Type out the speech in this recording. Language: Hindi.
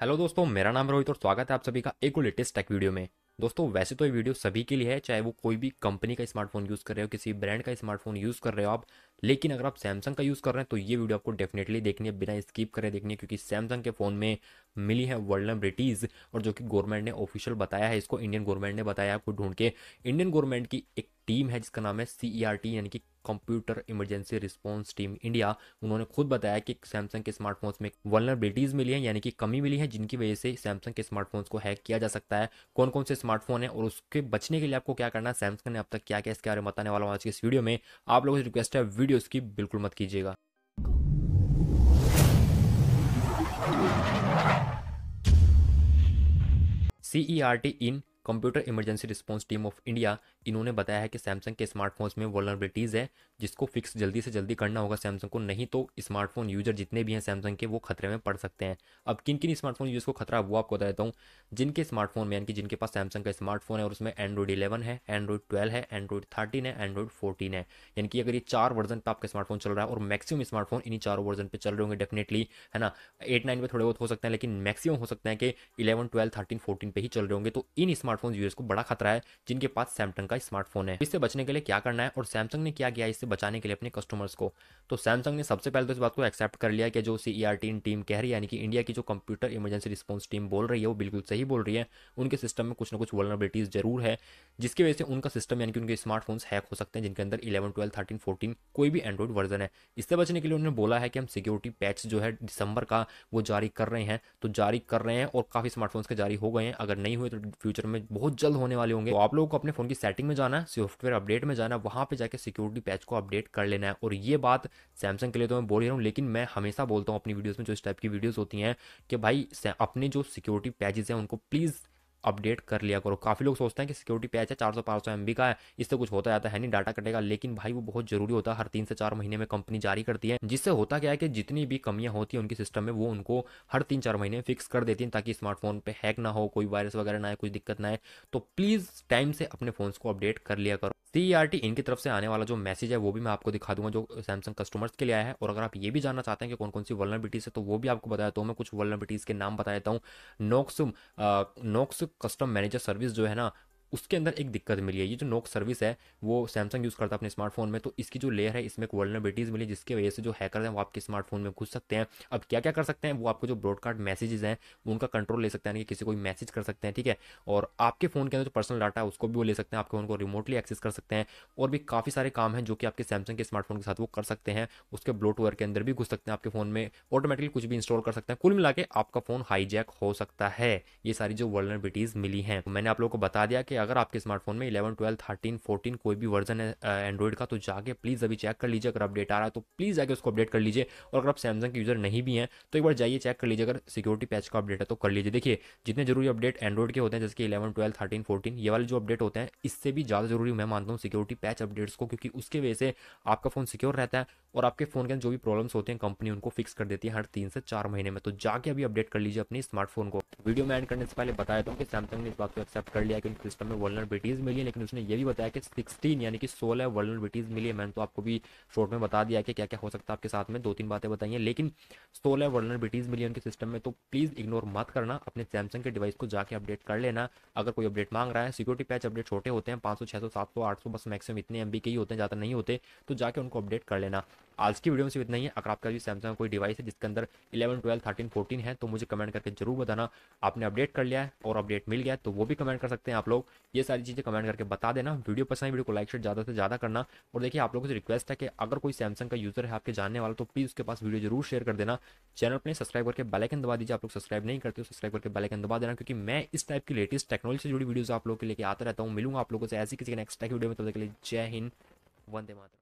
हेलो दोस्तों मेरा नाम रोहित और स्वागत है आप सभी का एक लेटेस्ट टेक वीडियो में दोस्तों वैसे तो ये वीडियो सभी के लिए है चाहे वो कोई भी कंपनी का स्मार्टफोन यूज़ कर रहे हो किसी ब्रांड का स्मार्टफोन यूज़ कर रहे हो आप लेकिन अगर आप सैमसंग का यूज़ कर रहे हैं तो ये वीडियो आपको डेफिनेटली देखनी है बिना स्किप करें देखनी है क्योंकि सैमसंग के फ़ोन में मिली है वर्ल्ड वर्लनब्रिटीज़ और जो कि गवर्नमेंट ने ऑफिशियल बताया है इसको इंडियन गवर्नमेंट ने बताया आपको ढूंढ के इंडियन गवर्नमेंट की एक टीम है जिसका नाम है सी e यानी कि computer emergency response team India उन्होंने खुद बताया कि सैमसंग के स्मार्टफोन्स में वनरबिलिटीज मिली हैं यानी कि कमी मिली है जिनकी वजह से सैमसंग के स्मार्टफोन्स को हैक किया जा सकता है कौन कौन से स्मार्टफोन है और उसके बचने के लिए आपको क्या करना है सैमसंग ने अब तक क्या क्या इसके बारे में बताने वाला हूँ आज के इस वीडियो में आप लोगों से रिक्वेस्ट है वीडियो की बिल्कुल मत कीजिएगा CERT in e computer emergency response team of India इन्होंने बताया है कि सैमसंग के स्मार्टफोन्स में वॉलरबिलिटीज़ है जिसको फिक्स जल्दी से जल्दी करना होगा सैमसंग को नहीं तो स्मार्टफोन यूजर जितने भी हैं सैमसंग के वो खतरे में पड़ सकते हैं अब किन किन स्मार्टफोन यूजर्स को खतरा वो आपको बता देता हूँ जिनके स्मार्टफोन में यानी कि जिनके पास सैमसंग का स्मार्टफोन है और उसमें एंड्रॉइड इलेवन है एंड्रॉइड ट्वेल्व है एंड्रॉइड थर्टीन है एंड्रॉइड फोर्टीन है यानी कि अगर ये चार वर्जन पर आपका स्मार्टफोन चल रहा है और मैक्सिमम स्मार्टफोन इन्हीं चारों वर्जन पर चल रहे होंगे डेफिनेटली है ना एट नाइन में थोड़े बहुत हो सकते हैं लेकिन मैक्सिमम हो सकते हैं कि इलेवन ट्वेल्व थर्टीन फोर्टीन पे ही चल रहे होंगे तो इन स्मार्ट स्मार्टफोन यूजर्स को बड़ा खतरा है जिनके पास सैमसंग का स्मार्टफोन है इससे बचने के लिए क्या करना है और सैमसंग ने क्या किया इससे बचाने के लिए अपने कस्टमर्स को तो सैमसंग ने सबसे पहले तो इस बात को एक्सेप्ट कर लिया कि जो सी टीम e कह रही है यानी कि इंडिया की जो कंप्यूटर इमरजेंसी रिस्पॉन्स टीम बोल रही है वो बिल्कुल सही बोल रही है उनके सिस्टम में कुछ ना कुछ वलनबिलिटीज जरूर है जिसकी वजह से उनका सिस्टम यानी कि उनके स्मार्टफोन हैक हो सकते हैं जिनके अंदर इलेवन ट्वेल्व थर्टीन फोर्टीन कोई भी एंड्रॉइड वर्जन है इससे बचने के लिए उन्होंने बोला है कि हम सिक्योरिटी पैच जो है दिसंबर का वो जारी कर रहे हैं तो जारी कर रहे हैं और काफ़ी स्मार्टफोन्स के जारी हो गए हैं अगर नहीं हुए तो फ्यूचर में बहुत जल्द होने वाले होंगे तो आप लोगों को अपने फोन की सेटिंग में जाना है सॉफ्टवेयर अपडेट में जाना वहां पे जाकर सिक्योरिटी पैच को अपडेट कर लेना है और ये बात सैमसंग के लिए तो मैं बोल ही रहा हूँ लेकिन मैं हमेशा बोलता हूँ अपनी वीडियोज़ में जो इस टाइप की वीडियोज़ होती हैं कि भाई अपने जो सिक्योरिटी पैचेज हैं उनको प्लीज़ अपडेट कर लिया करो काफ़ी लोग सोचते हैं कि सिक्योरिटी पैच है चार सौ पाँच सौ एम बी का है इससे कुछ होता जाता है नहीं डाटा कटेगा लेकिन भाई वो बहुत जरूरी होता है हर तीन से चार महीने में कंपनी जारी करती है जिससे होता क्या है कि जितनी भी कमियाँ होती हैं उनके सिस्टम में वो उनको हर तीन चार महीने फिक्स कर देती हैं ताकि स्मार्टफोन पर हैक ना हो कोई वायरस वगैरह ना आए कुछ दिक्कत ना आए तो प्लीज़ टाइम से अपने फोन को अपडेट कर लिया करो सी e इनकी तरफ से आने वाला जो मैसेज है वो भी मैं आपको दिखा दूंगा जो सैमसंग कस्टमर्स के लिए आया है और अगर आप ये भी जानना चाहते हैं कि कौन कौन सी वर्नबिलिटीज़ है तो वो भी आपको बताया तो मैं कुछ वर्नबिलिटीज़ के नाम बता देता हूँ Knox Knox custom manager service जो है ना उसके अंदर एक दिक्कत मिली है ये जो नोक सर्विस है वो सैमसंग यूज़ करता है अपने स्मार्टफोन में तो इसकी जो लेयर है इसमें एक वर्लनबिलिटीज़ मिली जिसकी वजह से जो हैकर हैं वो आपके स्मार्टफोन में घुस सकते हैं अब क्या क्या कर सकते हैं वो आपको जो ब्रॉडकास्ट मैसेजेस हैं उनका कंट्रोल ले सकते हैं कि किसी को मैसेज कर सकते हैं ठीक है और आपके फ़ोन के अंदर जो पर्सनल डाटा है उसको भी वो ले सकते हैं आपके फ़ोन को रिमोटली एक्सेस कर सकते हैं और भी काफ़ी सारे काम हैं जो कि आपके सैमसंग के स्मार्टफोन के साथ वो कर सकते हैं उसके ब्लोटवेयर के अंदर भी घुस सकते हैं आपके फ़ोन में ऑटोमेटिकली कुछ भी इंस्टॉल कर सकते हैं कुल मिला आपका फ़ोन हाईजैक हो सकता है ये सारी जो वर्नबिलिटीज़ मिली हैं मैंने आप लोगों को बता दिया कि अगर आपके स्मार्टफोन में इलेवन 12, थर्टीन फोर्टीन कोई भी वर्जन है एंड्रॉइड का तो जाके प्लीज़ अभी चेक कर लीजिए अगर अपडेट आ रहा है तो प्लीज़ जाके उसको अपडेट कर लीजिए और अगर आप सैमसंग के यूज़र नहीं भी हैं तो एक बार जाइए चेक कर लीजिए अगर सिक्योरिटी पैच का अपडेट है तो कर लीजिए देखिए जितने जरूरी अपडेट एंड्रॉइड के होते हैं जैसे कि इलेवन ट्वेल्व थर्टीन फोर्टीन ये वाले जो अपडेट होते हैं इससे भी ज़्यादा जरूरी मैं मानता हूँ सिक्योरिटी पैच अपडेट्स को क्योंकि उसके वजह से आपका फ़ोन सिक्योर रहता है और आपके फ़ोन के अंदर जो भी प्रॉब्लम्स होते हैं कंपनी उनको फिक्स कर देती है हर तीन से चार महीने में तो जाके अभी अपडेट कर लीजिए अपने स्मार्टफोन को वीडियो में एंड करने से पहले बताया था कि सैमसंग ने इस बात को एक्सेप्ट कर लिया कि सिस्टम उसमें वर्लनबिटीज़ मिली है लेकिन उसने ये भी बताया कि सिक्सटीन यानी कि सोलह वर्लनबिटीज़ मिली है मैंने तो आपको भी शॉर्ट में बता दिया कि क्या क्या हो सकता है आपके साथ में दो तीन बातें बताई हैं लेकिन सोलह वर्लनबिटीज़ मिली है उनके सिस्टम में तो प्लीज़ इग्नोर मत करना अपने सैमसंग के डिवाइस को जाकर अपडेट कर लेना अगर कोई अपडेट मांग रहा है सिक्योरिटी पैच अपडेट छोटे होते हैं पाँच सौ छः सौ सात सौ आठ सौ बस मैक्सिमम इतने एम के ही होते हैं ज़्यादा नहीं होते तो जाके उनको अपडेट कर लेना आज की वीडियो में सिर्फ इतना ही है अगर आपका भी सैमसंग कोई डिवाइस है जिसके अंदर इलेवन ट्वेल्व थर्टीन 14 है तो मुझे कमेंट करके जरूर बताना आपने अपडेट कर लिया है और अपडेट मिल गया तो वो भी कमेंट कर सकते हैं आप लोग ये सारी चीज़ें कमेंट करके बता देना वीडियो पसंद है वीडियो को लाइक शेयर ज़्यादा से ज़्यादा करना और देखिए आप लोगों से रिक्वेस्ट है कि अगर कोई सैमसंग का यूज़र है आपके जानने वाला तो प्लीज़ उसके पास वीडियो जरूर शेयर कर देना चैनल अपने सब्सक्राइब करके बेलाइकन दबा दीजिए आप लोग सब्सक्राइब नहीं करते हो सब्सक्राइब करके बेलाइकन दबा देना क्योंकि मैं इस टाइप की लेटेस्ट टेक्नोलॉजी से जुड़ी वीडियोज़ आप लोगों के लिए आता रहता हूँ मिलूंगा आप लोगों से ऐसी किसी नेक्स्ट टाइप वीडियो में तब तक के लिए जय हिंद वंदे माता